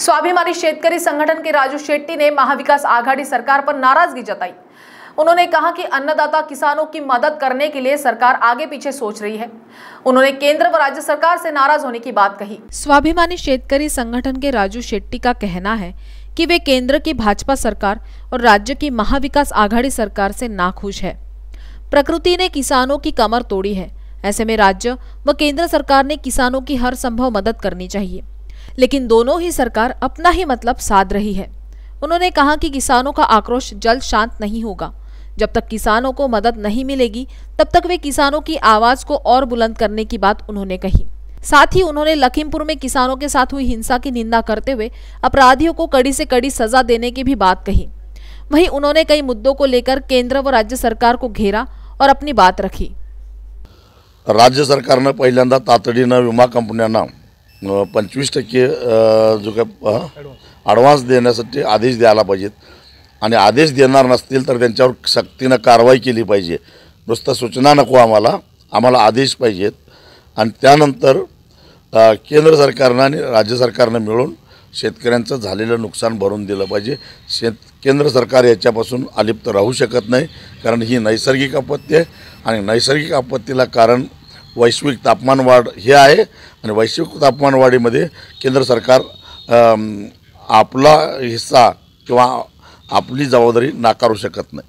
स्वाभिमानी शेतकरी संगठन के राजू शेट्टी ने महाविकास आघाड़ी सरकार पर नाराजगी जताई उन्होंने कहा कि अन्नदाता किसानों की मदद करने के लिए सरकार आगे पीछे सोच रही है उन्होंने केंद्र व राज्य सरकार से नाराज होने की बात कही स्वाभिमानी शेतकरी संगठन के राजू शेट्टी का कहना है कि वे केंद्र की भाजपा सरकार और राज्य की महाविकास आघाड़ी सरकार से नाखुश है प्रकृति ने किसानों की कमर तोड़ी है ऐसे में राज्य व केंद्र सरकार ने किसानों की हर संभव मदद करनी चाहिए लेकिन दोनों ही सरकार अपना ही मतलब साध रही है उन्होंने कहा कि किसानों का आक्रोश जल्द शांत नहीं होगा जब तक किसानों को मदद नहीं मिलेगी तब तक वे किसानों की आवाज़ को और बुलंद करने की बात उन्होंने कही साथ ही उन्होंने लखीमपुर में किसानों के साथ हुई हिंसा की निंदा करते हुए अपराधियों को कड़ी से कड़ी सजा देने की भी बात कही वहीं उन्होंने कई मुद्दों को लेकर केंद्र व राज्य सरकार को घेरा और अपनी बात रखी राज्य सरकार ने पहिल्यांदा तीन विमा कंपनियां पंचवीस टक्के जो काय ॲडव्हान्स देण्यासाठी आदेश द्यायला पाहिजेत आणि आदेश देणार नसतील तर त्यांच्यावर सक्तीनं कारवाई केली पाहिजे नुसतं सूचना नको आम्हाला आम्हाला आदेश पाहिजेत आणि त्यानंतर केंद्र सरकारनं आणि राज्य सरकारनं मिळून शेतकऱ्यांचं झालेलं नुकसान भरून दिलं पाहिजे शेत केंद्र सरकार याच्यापासून अलिप्त राहू शकत नाही कारण ही नैसर्गिक आपत्ती आहे आणि नैसर्गिक आपत्तीला कारण वैश्विक तापमानवाढ हे आहे आणि वैश्विक तापमानवाढीमध्ये केंद्र सरकार आपला हिस्सा किंवा आपली जबाबदारी नाकारू शकत नाही